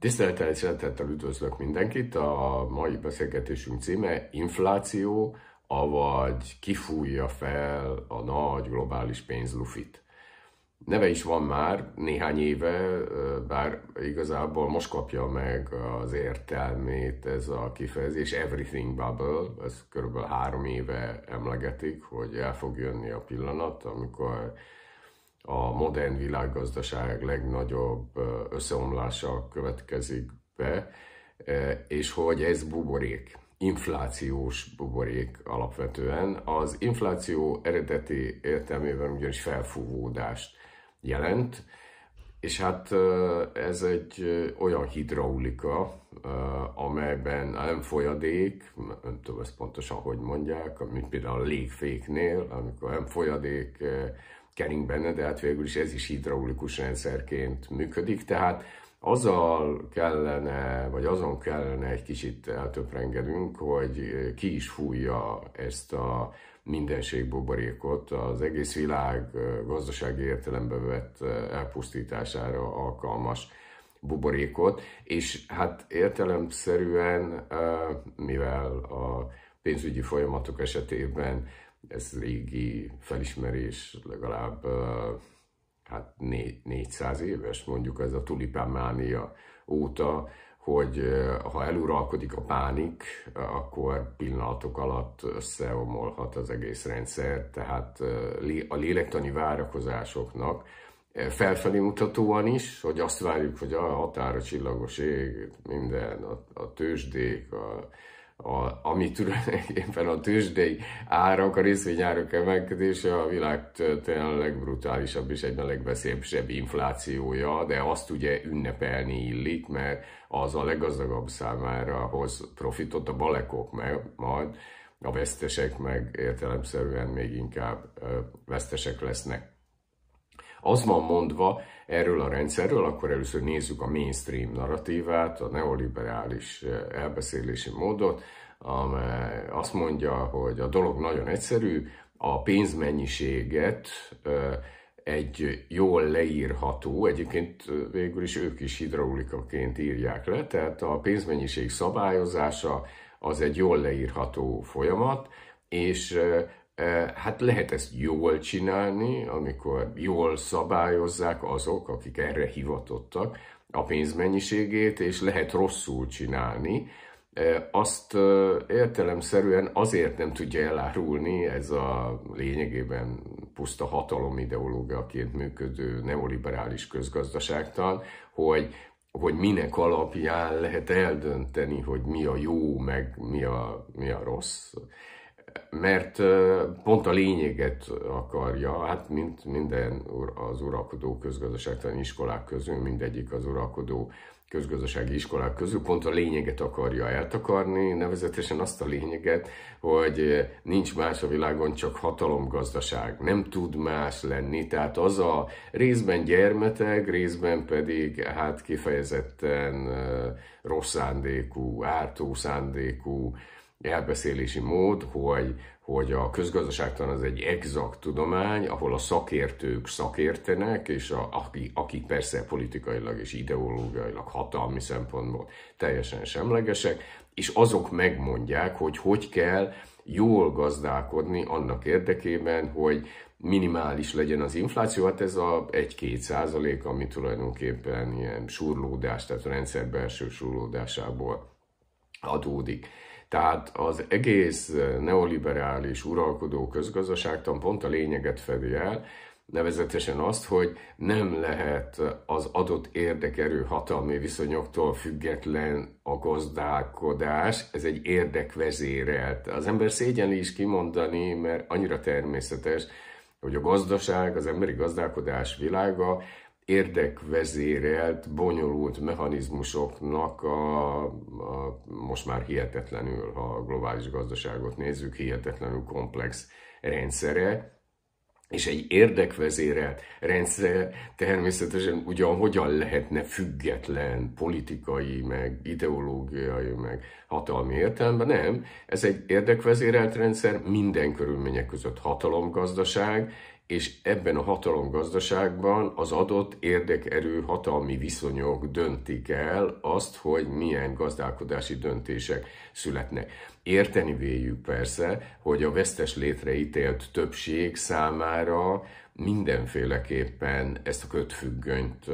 Tisztelettel és szeretettel üdvözlök mindenkit. A mai beszélgetésünk címe Infláció, avagy kifújja fel a nagy globális pénzlufit. Neve is van már néhány éve, bár igazából most kapja meg az értelmét ez a kifejezés, everything bubble, ez körülbelül három éve emlegetik, hogy el fog jönni a pillanat, amikor a modern világgazdaság legnagyobb összeomlása következik be, és hogy ez buborék, inflációs buborék alapvetően. Az infláció eredeti értelmében ugyanis felfúvódást jelent, és hát ez egy olyan hidraulika, amelyben nem folyadék, nem tudom ezt pontosan hogy mondják, mint például a légféknél, amikor nem folyadék kering benne, de hát végül is ez is hidraulikus rendszerként működik, tehát azzal kellene, vagy azon kellene egy kicsit eltöprengedünk, hogy ki is fújja ezt a mindenségbuborékot, az egész világ gazdasági értelembe vett elpusztítására alkalmas buborékot, és hát értelemszerűen, mivel a pénzügyi folyamatok esetében ez régi felismerés, legalább hát 400 éves, mondjuk ez a tulipánmánia óta, hogy ha eluralkodik a pánik, akkor pillanatok alatt összeomolhat az egész rendszer, tehát a lélektani várakozásoknak felfelé mutatóan is, hogy azt várjuk, hogy a határa csillagos ég, minden, a, a tőzsdék, a, a, ami tulajdonképpen a tőzsdei árak, a részvényárak emelkedése a világ tényleg legbrutálisabb és egyben legveszélyesebb inflációja, de azt ugye ünnepelni illik, mert az a leggazdagabb számára hoz profitot, a balekok meg majd, a vesztesek meg értelemszerűen még inkább vesztesek lesznek az van mondva erről a rendszerről, akkor először nézzük a mainstream narratívát, a neoliberális eh, elbeszélési módot, amely eh, azt mondja, hogy a dolog nagyon egyszerű, a pénzmennyiséget eh, egy jól leírható, egyébként végül is ők is hidraulikaként írják le, tehát a pénzmennyiség szabályozása az egy jól leírható folyamat, és Hát lehet ezt jól csinálni, amikor jól szabályozzák azok, akik erre hivatottak a pénzmennyiségét, és lehet rosszul csinálni. Azt értelemszerűen azért nem tudja elárulni ez a lényegében puszta ideológiaként működő neoliberális közgazdaságtan, hogy hogy minek alapján lehet eldönteni, hogy mi a jó, meg mi a, mi a rossz mert pont a lényeget akarja, hát mint minden az uralkodó közgazdaságtani iskolák közül, mindegyik az uralkodó közgazdasági iskolák közül pont a lényeget akarja eltakarni, nevezetesen azt a lényeget, hogy nincs más a világon, csak hatalomgazdaság, nem tud más lenni, tehát az a részben gyermeteg, részben pedig hát kifejezetten rossz szándékú, ártó szándékú, elbeszélési mód, hogy, hogy a közgazdaságtan az egy exakt tudomány, ahol a szakértők szakértenek, és a, akik, akik persze politikailag és ideológiailag hatalmi szempontból teljesen semlegesek, és azok megmondják, hogy hogy kell jól gazdálkodni annak érdekében, hogy minimális legyen az infláció, hát ez a 1-2 százalék, ami tulajdonképpen ilyen surlódás, tehát a rendszer belső surlódásából adódik. Tehát az egész eh, neoliberális uralkodó közgazdaságtan pont a lényeget fedi el, nevezetesen azt, hogy nem lehet az adott érdekerő hatalmi viszonyoktól független a gazdálkodás, ez egy érdekvezérelt. Az ember szégyenli is kimondani, mert annyira természetes, hogy a gazdaság, az emberi gazdálkodás világa érdekvezérelt, bonyolult mechanizmusoknak a, a most már hihetetlenül, ha a globális gazdaságot nézzük, hihetetlenül komplex rendszere, és egy érdekvezérelt rendszer természetesen ugyan hogyan lehetne független politikai, meg ideológiai, meg hatalmi értelemben, nem. Ez egy érdekvezérelt rendszer, minden körülmények között hatalomgazdaság, és ebben a hatalomgazdaságban az adott érdekerő hatalmi viszonyok döntik el azt, hogy milyen gazdálkodási döntések születnek. Érteni véljük persze, hogy a vesztes létre ítélt többség számára mindenféleképpen ezt a kötfüggönyt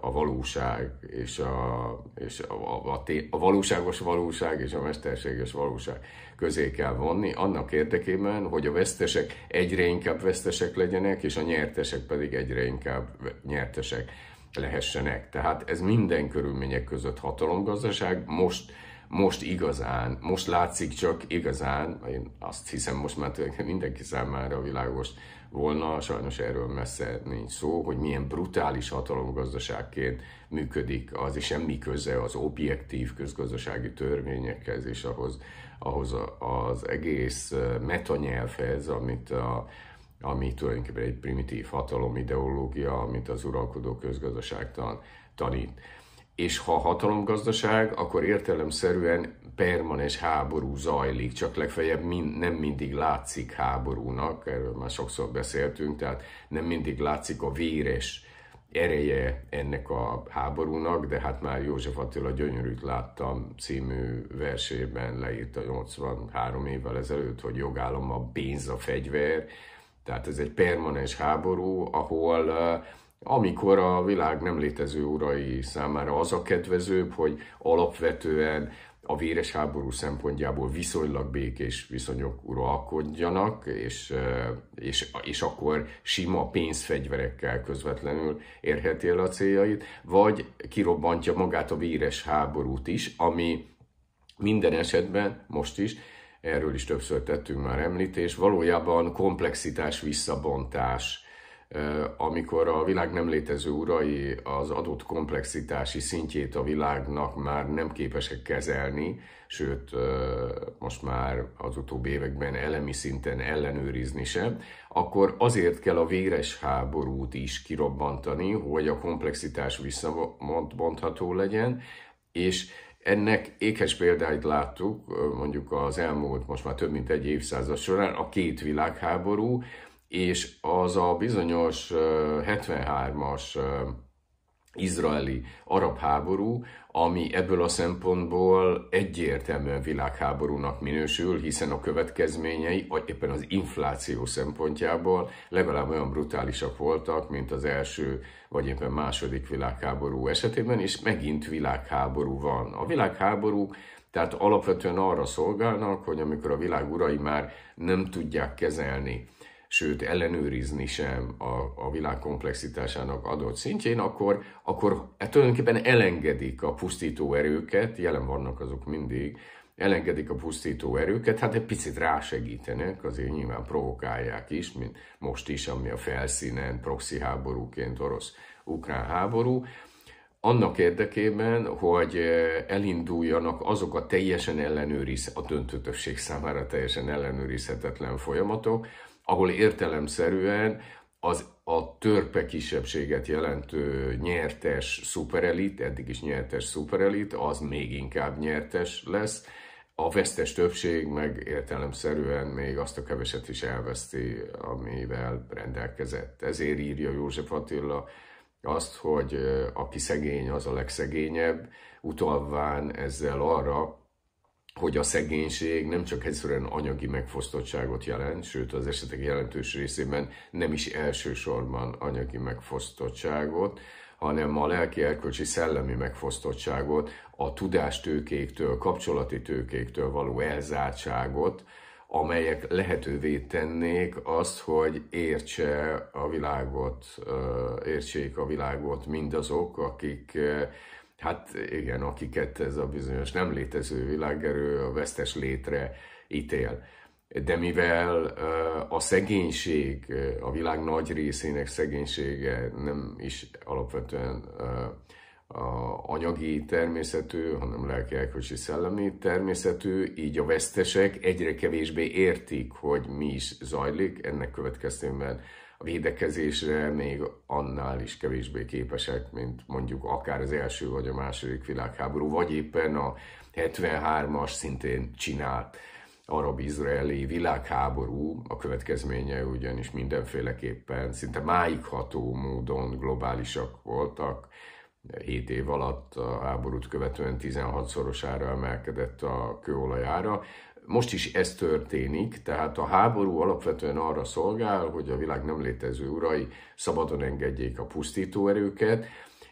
a valóság és a, és a, a, a, té, a valóságos valóság és a mesterséges valóság közé kell vonni, annak érdekében, hogy a vesztesek egyre inkább vesztesek legyenek, és a nyertesek pedig egyre inkább nyertesek lehessenek. Tehát ez minden körülmények között hatalomgazdaság. Most most igazán, most látszik csak igazán, én azt hiszem most már tulajdonképpen mindenki számára világos volna, sajnos erről messze nincs szó, hogy milyen brutális hatalomgazdaságként működik az, és semmi köze az objektív közgazdasági törvényekhez, és ahhoz, ahhoz az egész metanyelvhez, amit a, ami tulajdonképpen egy primitív hatalom ideológia, amit az uralkodó közgazdaságtan tanít és ha hatalomgazdaság, akkor értelemszerűen permanens háború zajlik, csak legfeljebb min- nem mindig látszik háborúnak, erről már sokszor beszéltünk, tehát nem mindig látszik a véres ereje ennek a háborúnak, de hát már József Attila Gyönyörűt láttam című versében leírta 83 évvel ezelőtt, hogy jogállam a pénz a fegyver, tehát ez egy permanens háború, ahol uh, amikor a világ nem létező urai számára az a kedvezőbb, hogy alapvetően a véres háború szempontjából viszonylag békés viszonyok uralkodjanak, és, és, és akkor sima pénzfegyverekkel közvetlenül érheti el a céljait, vagy kirobbantja magát a véres háborút is, ami minden esetben most is erről is többször tettünk már említést, valójában komplexitás visszabontás amikor a világ nem létező urai az adott komplexitási szintjét a világnak már nem képesek kezelni, sőt, most már az utóbbi években elemi szinten ellenőrizni sem, akkor azért kell a véres háborút is kirobbantani, hogy a komplexitás visszabontható legyen, és ennek ékes példáit láttuk mondjuk az elmúlt, most már több mint egy évszázad során, a két világháború, és az a bizonyos 73-as izraeli arab háború, ami ebből a szempontból egyértelműen világháborúnak minősül, hiszen a következményei, vagy éppen az infláció szempontjából legalább olyan brutálisak voltak, mint az első, vagy éppen második világháború esetében, és megint világháború van. A világháború tehát alapvetően arra szolgálnak, hogy amikor a világ urai már nem tudják kezelni sőt ellenőrizni sem a, a világ komplexitásának adott szintjén, akkor, akkor e tulajdonképpen elengedik a pusztító erőket, jelen vannak azok mindig, elengedik a pusztító erőket, hát egy picit rásegítenek, azért nyilván provokálják is, mint most is, ami a felszínen proxy háborúként orosz-ukrán háború, annak érdekében, hogy eh, elinduljanak azok a teljesen ellenőriz, a döntőtösség számára teljesen ellenőrizhetetlen folyamatok, ahol értelemszerűen az a törpe kisebbséget jelentő nyertes szuperelit, eddig is nyertes szuperelit, az még inkább nyertes lesz. A vesztes többség meg értelemszerűen még azt a keveset is elveszti, amivel rendelkezett. Ezért írja József Attila azt, hogy aki szegény, az a legszegényebb, utalván ezzel arra, hogy a szegénység nem csak egyszerűen anyagi megfosztottságot jelent, sőt az esetek jelentős részében nem is elsősorban anyagi megfosztottságot, hanem a lelki, erkölcsi, szellemi megfosztottságot, a tudástőkéktől, kapcsolati tőkéktől való elzártságot, amelyek lehetővé tennék azt, hogy értse a világot, értsék a világot mindazok, akik Hát igen, akiket ez a bizonyos nem létező világerő a vesztes létre ítél. De mivel a szegénység, a világ nagy részének szegénysége nem is alapvetően anyagi természetű, hanem lelki, szellemi természetű, így a vesztesek egyre kevésbé értik, hogy mi is zajlik, ennek következtében védekezésre még annál is kevésbé képesek, mint mondjuk akár az első vagy a második világháború, vagy éppen a 73-as szintén csinált arab-izraeli világháború, a következménye ugyanis mindenféleképpen szinte máigható módon globálisak voltak, 7 év alatt a háborút követően 16-szorosára emelkedett a kőolajára. Most is ez történik, tehát a háború alapvetően arra szolgál, hogy a világ nem létező urai szabadon engedjék a pusztító erőket,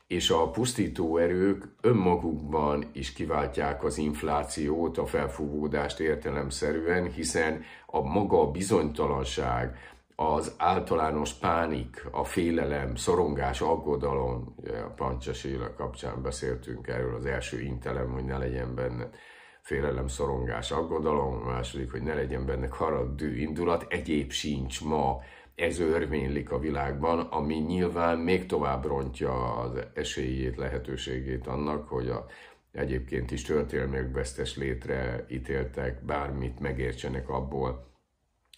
és a pusztító erők önmagukban is kiváltják az inflációt, a felfúvódást értelemszerűen, hiszen a maga bizonytalanság, az általános pánik, a félelem, szorongás, aggodalom, ugye a éle kapcsán beszéltünk erről az első intelem, hogy ne legyen benne félelem, szorongás, aggodalom, a második, hogy ne legyen benne haradő indulat, egyéb sincs ma, ez örvénylik a világban, ami nyilván még tovább rontja az esélyét, lehetőségét annak, hogy a egyébként is történelmi vesztes létre ítéltek, bármit megértsenek abból,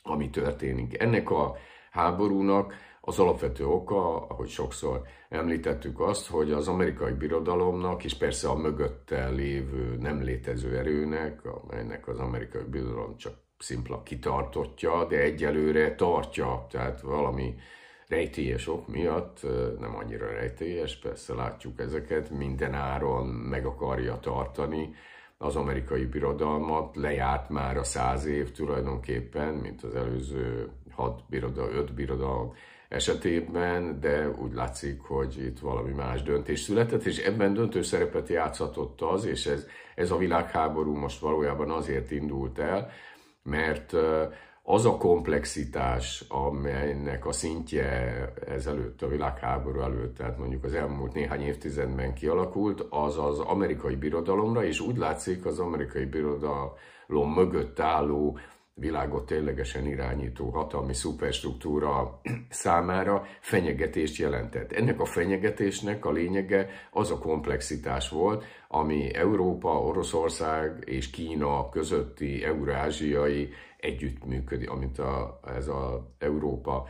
ami történik. Ennek a háborúnak az alapvető oka, ahogy sokszor említettük azt, hogy az amerikai birodalomnak, és persze a mögötte lévő nem létező erőnek, amelynek az amerikai birodalom csak szimpla kitartotja, de egyelőre tartja, tehát valami rejtélyes ok miatt, nem annyira rejtélyes, persze látjuk ezeket, minden áron meg akarja tartani az amerikai birodalmat, lejárt már a száz év tulajdonképpen, mint az előző hat birodalom, öt birodalom esetében, de úgy látszik, hogy itt valami más döntés született, és ebben döntő szerepet játszhatott az, és ez, ez a világháború most valójában azért indult el, mert az a komplexitás, amelynek a szintje ezelőtt a világháború előtt, tehát mondjuk az elmúlt néhány évtizedben kialakult, az az amerikai birodalomra, és úgy látszik az amerikai birodalom mögött álló világot ténylegesen irányító hatalmi szuperstruktúra számára fenyegetést jelentett. Ennek a fenyegetésnek a lényege az a komplexitás volt, ami Európa, Oroszország és Kína közötti eurázsiai együttműködik, amit a, ez a Európa,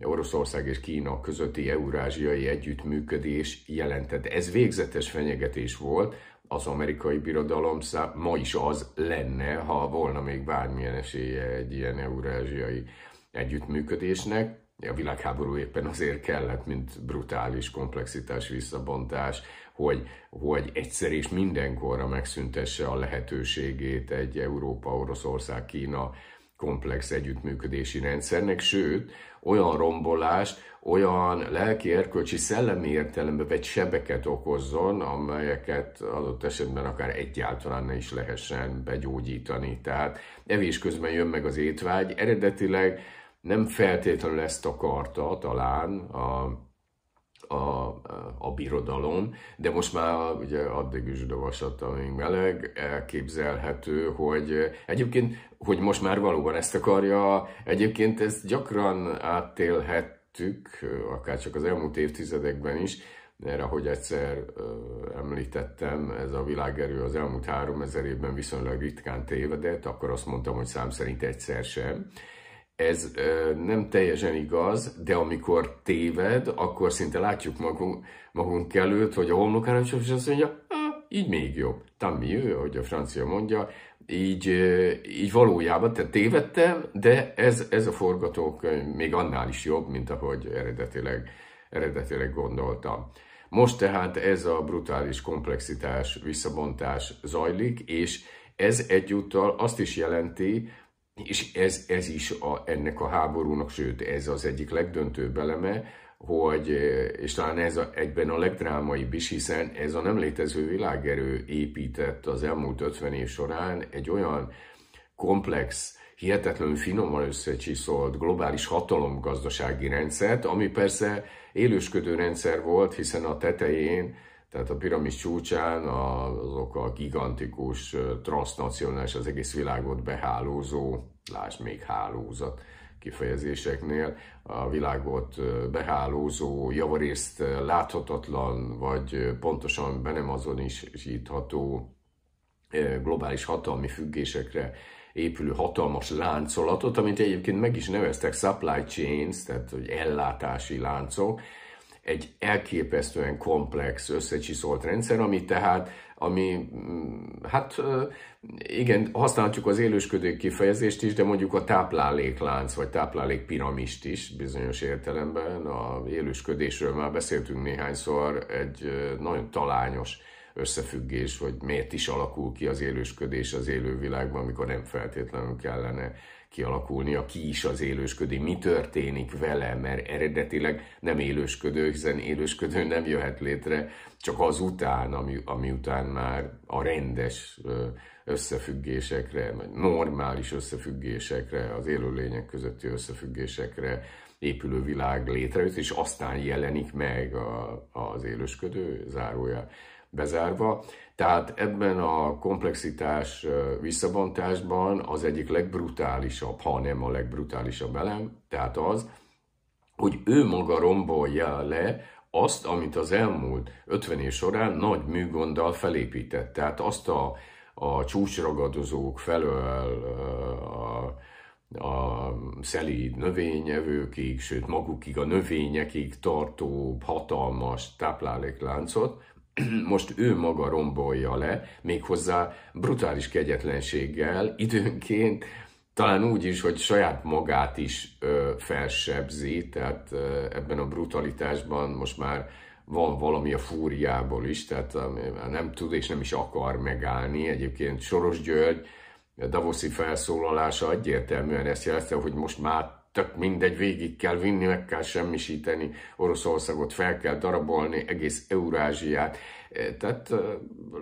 Oroszország és Kína közötti eurázsiai együttműködés jelentett. Ez végzetes fenyegetés volt, az amerikai birodalom szám, ma is az lenne, ha volna még bármilyen esélye egy ilyen eurázsiai együttműködésnek. A világháború éppen azért kellett, mint brutális komplexitás visszabontás, hogy, hogy egyszer és mindenkorra megszüntesse a lehetőségét egy Európa, Oroszország, Kína komplex együttműködési rendszernek, sőt, olyan rombolást, olyan lelki, erkölcsi, szellemi értelembe vagy sebeket okozzon, amelyeket adott esetben akár egyáltalán ne is lehessen begyógyítani. Tehát evés közben jön meg az étvágy, eredetileg nem feltétlenül ezt akarta talán a a, a birodalom, de most már ugye addig is dovasat, amíg meleg, elképzelhető, hogy egyébként, hogy most már valóban ezt akarja, egyébként ezt gyakran átélhettük, akár csak az elmúlt évtizedekben is, mert ahogy egyszer említettem, ez a világerő az elmúlt három ezer évben viszonylag ritkán tévedett, akkor azt mondtam, hogy szám szerint egyszer sem ez ö, nem teljesen igaz, de amikor téved, akkor szinte látjuk magunk, magunk előtt, hogy a homlokára is azt mondja, így még jobb. Tant ő, ahogy a francia mondja, így, így valójában te tévedtem, de ez, ez a forgatókönyv még annál is jobb, mint ahogy eredetileg, eredetileg gondoltam. Most tehát ez a brutális komplexitás, visszabontás zajlik, és ez egyúttal azt is jelenti, és ez, ez is a, ennek a háborúnak, sőt ez az egyik legdöntőbb eleme, hogy, és talán ez a, egyben a legdrámaibb is, hiszen ez a nem létező világerő épített az elmúlt 50 év során egy olyan komplex, hihetetlenül finoman összecsiszolt globális hatalomgazdasági rendszert, ami persze élősködő rendszer volt, hiszen a tetején tehát a piramis csúcsán azok a gigantikus, transnacionális, az egész világot behálózó, lásd még hálózat kifejezéseknél, a világot behálózó, javarészt láthatatlan, vagy pontosan be nem zsítható globális hatalmi függésekre épülő hatalmas láncolatot, amit egyébként meg is neveztek supply chains, tehát hogy ellátási láncok, egy elképesztően komplex, összecsiszolt rendszer, ami tehát, ami, mm, hát igen, használhatjuk az élősködő kifejezést is, de mondjuk a tápláléklánc, vagy táplálékpiramist is bizonyos értelemben, a élősködésről már beszéltünk néhányszor, egy nagyon talányos összefüggés, hogy miért is alakul ki az élősködés az élővilágban, amikor nem feltétlenül kellene kialakulnia, ki is az élősködő, mi történik vele, mert eredetileg nem élősködő, hiszen élősködő nem jöhet létre, csak azután, ami, ami után már a rendes összefüggésekre, vagy normális összefüggésekre, az élőlények közötti összefüggésekre épülő világ létrejött, és aztán jelenik meg a, az élősködő zárója bezárva. Tehát ebben a komplexitás visszabontásban az egyik legbrutálisabb, ha nem a legbrutálisabb elem, tehát az, hogy ő maga rombolja le azt, amit az elmúlt 50 év során nagy műgonddal felépített. Tehát azt a, a csúcsragadozók felől a, a szelíd növényevőkig, sőt magukig a növényekig tartó hatalmas táplálékláncot, most ő maga rombolja le, méghozzá brutális kegyetlenséggel, időnként talán úgy is, hogy saját magát is ö, felsebzi, tehát ö, ebben a brutalitásban most már van valami a fúriából is, tehát nem tud és nem is akar megállni. Egyébként Soros György Davoszi felszólalása egyértelműen ezt jelezte, hogy most már tök mindegy, végig kell vinni, meg kell semmisíteni, Oroszországot fel kell darabolni, egész Eurázsiát. E, tehát e,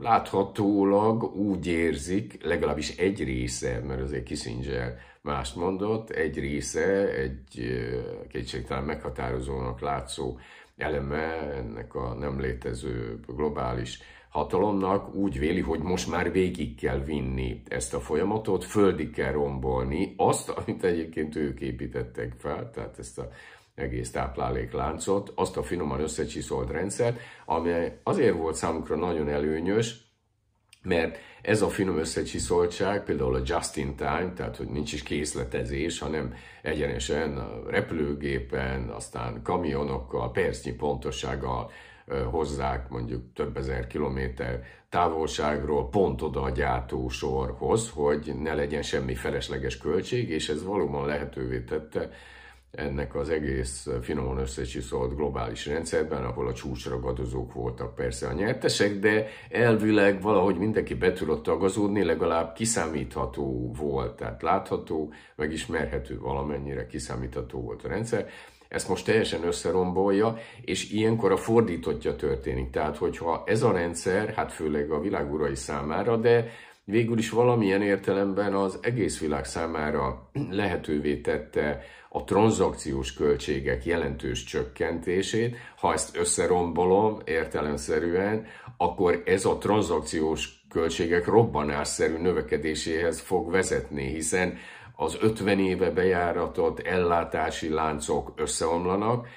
láthatólag úgy érzik, legalábbis egy része, mert azért Kissinger mást mondott, egy része, egy e, kétségtelen meghatározónak látszó eleme ennek a nem létező globális hatalomnak úgy véli, hogy most már végig kell vinni ezt a folyamatot, földig kell rombolni azt, amit egyébként ők építettek fel, tehát ezt a egész táplálékláncot, azt a finoman összecsiszolt rendszert, ami azért volt számukra nagyon előnyös, mert ez a finom összecsiszoltság, például a just in time, tehát hogy nincs is készletezés, hanem egyenesen a repülőgépen, aztán kamionokkal, percnyi pontossággal hozzák mondjuk több ezer kilométer távolságról pont oda a gyártósorhoz, hogy ne legyen semmi felesleges költség, és ez valóban lehetővé tette ennek az egész finoman összecsiszolt globális rendszerben, ahol a csúcsragadozók voltak persze a nyertesek, de elvileg valahogy mindenki be tudott tagazódni, legalább kiszámítható volt, tehát látható, megismerhető valamennyire kiszámítható volt a rendszer, ezt most teljesen összerombolja, és ilyenkor a fordítottja történik. Tehát, hogyha ez a rendszer, hát főleg a világurai számára, de végül is valamilyen értelemben az egész világ számára lehetővé tette a tranzakciós költségek jelentős csökkentését. Ha ezt összerombolom értelemszerűen, akkor ez a tranzakciós költségek robbanásszerű növekedéséhez fog vezetni, hiszen az 50 éve bejáratott ellátási láncok összeomlanak,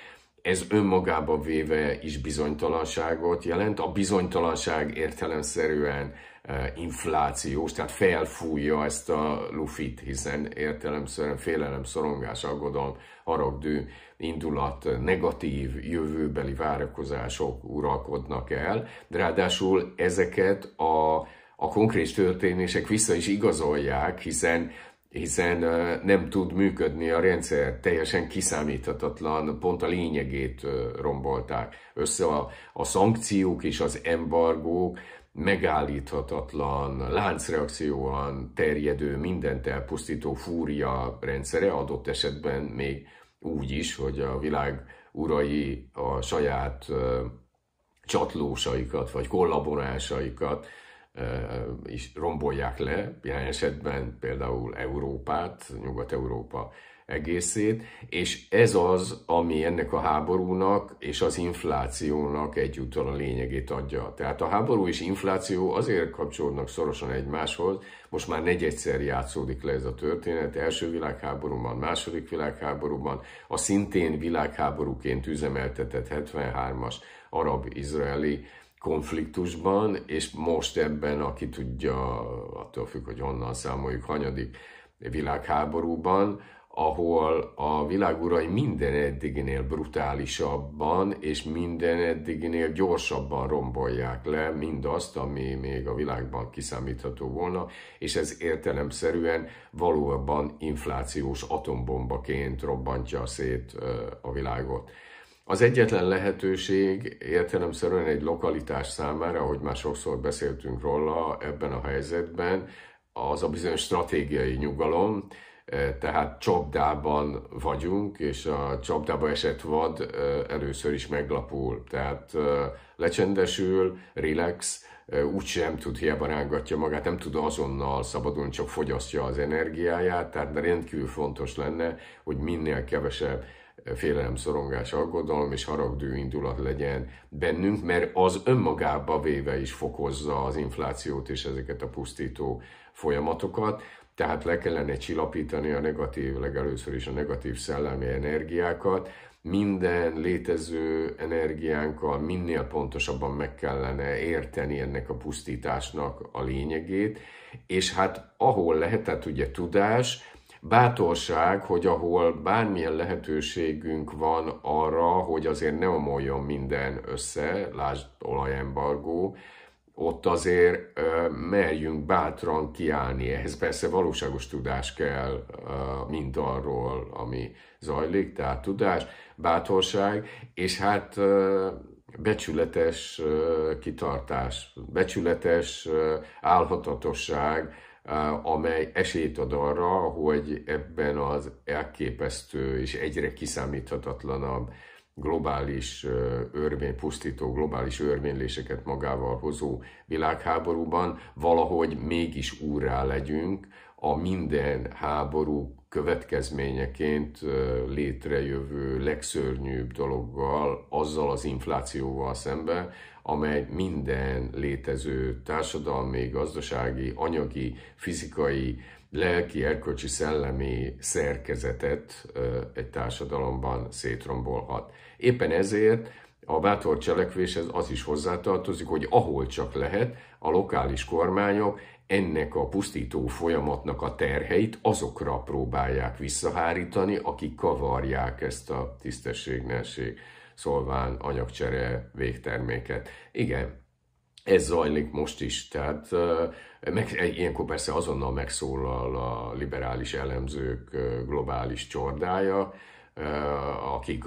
ez önmagába véve is bizonytalanságot jelent. A bizonytalanság értelemszerűen e, inflációs, tehát felfújja ezt a lufit, hiszen értelemszerűen félelem, szorongás, aggodalom, haragdő indulat, negatív jövőbeli várakozások uralkodnak el, de ráadásul ezeket a, a konkrét történések vissza is igazolják, hiszen hiszen nem tud működni a rendszer, teljesen kiszámíthatatlan, pont a lényegét rombolták. Össze a, a szankciók és az embargók megállíthatatlan, láncreakcióan terjedő, mindent elpusztító fúria rendszere, adott esetben még úgy is, hogy a világ urai a saját csatlósaikat vagy kollaborásaikat is rombolják le, ilyen esetben például Európát, Nyugat-Európa egészét, és ez az, ami ennek a háborúnak és az inflációnak egyúttal a lényegét adja. Tehát a háború és infláció azért kapcsolódnak szorosan egymáshoz, most már negyedszer játszódik le ez a történet, első világháborúban, második világháborúban, a szintén világháborúként üzemeltetett 73-as arab-izraeli konfliktusban, és most ebben, aki tudja, attól függ, hogy honnan számoljuk, hanyadik világháborúban, ahol a világurai minden eddiginél brutálisabban és minden eddiginél gyorsabban rombolják le mindazt, ami még a világban kiszámítható volna, és ez értelemszerűen valóban inflációs atombombaként robbantja szét a világot. Az egyetlen lehetőség értelemszerűen egy lokalitás számára, ahogy már sokszor beszéltünk róla ebben a helyzetben, az a bizonyos stratégiai nyugalom, e, tehát csapdában vagyunk, és a csapdába esett vad e, először is meglapul. Tehát e, lecsendesül, relax, úgysem tud, hiába rángatja magát, nem tud azonnal szabadulni, csak fogyasztja az energiáját, tehát rendkívül fontos lenne, hogy minél kevesebb félelem, szorongás, aggodalom és haragdű indulat legyen bennünk, mert az önmagába véve is fokozza az inflációt és ezeket a pusztító folyamatokat, tehát le kellene csillapítani a negatív, legelőször is a negatív szellemi energiákat, minden létező energiánkkal minél pontosabban meg kellene érteni ennek a pusztításnak a lényegét, és hát ahol lehet, tehát ugye tudás, bátorság, hogy ahol bármilyen lehetőségünk van arra, hogy azért ne omoljon minden össze, lásd olajembargó, ott azért merjünk bátran kiállni. Ehhez persze valóságos tudás kell mind arról, ami zajlik, tehát tudás, bátorság, és hát becsületes kitartás, becsületes álhatatosság, amely esélyt ad arra, hogy ebben az elképesztő és egyre kiszámíthatatlanabb globális örmény, pusztító globális örvényléseket magával hozó világháborúban valahogy mégis úrrá legyünk, a minden háború következményeként létrejövő legszörnyűbb dologgal, azzal az inflációval szemben, amely minden létező társadalmi, gazdasági, anyagi, fizikai, lelki, erkölcsi, szellemi szerkezetet egy társadalomban szétrombolhat. Éppen ezért a bátor cselekvéshez az is hozzátartozik, hogy ahol csak lehet, a lokális kormányok ennek a pusztító folyamatnak a terheit azokra próbálják visszahárítani, akik kavarják ezt a tisztességnelség szolván anyagcsere végterméket. Igen, ez zajlik most is, tehát meg, ilyenkor persze azonnal megszólal a liberális elemzők globális csordája, akik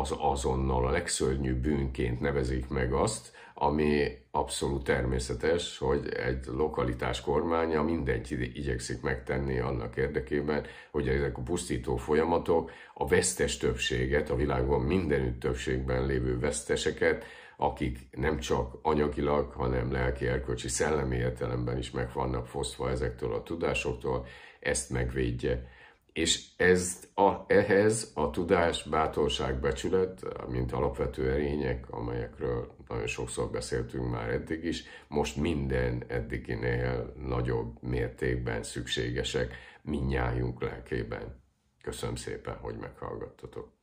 az azonnal a legszörnyűbb bűnként nevezik meg azt, ami abszolút természetes, hogy egy lokalitás kormánya mindent igyekszik megtenni annak érdekében, hogy ezek a pusztító folyamatok a vesztes többséget, a világban mindenütt többségben lévő veszteseket, akik nem csak anyagilag, hanem lelki, erkölcsi, szellemi értelemben is meg vannak fosztva ezektől a tudásoktól, ezt megvédje. És ez a, ehhez a tudás, bátorság, becsület, mint alapvető erények, amelyekről nagyon sokszor beszéltünk már eddig is, most minden eddiginél nagyobb mértékben szükségesek minnyájunk lelkében. Köszönöm szépen, hogy meghallgattatok.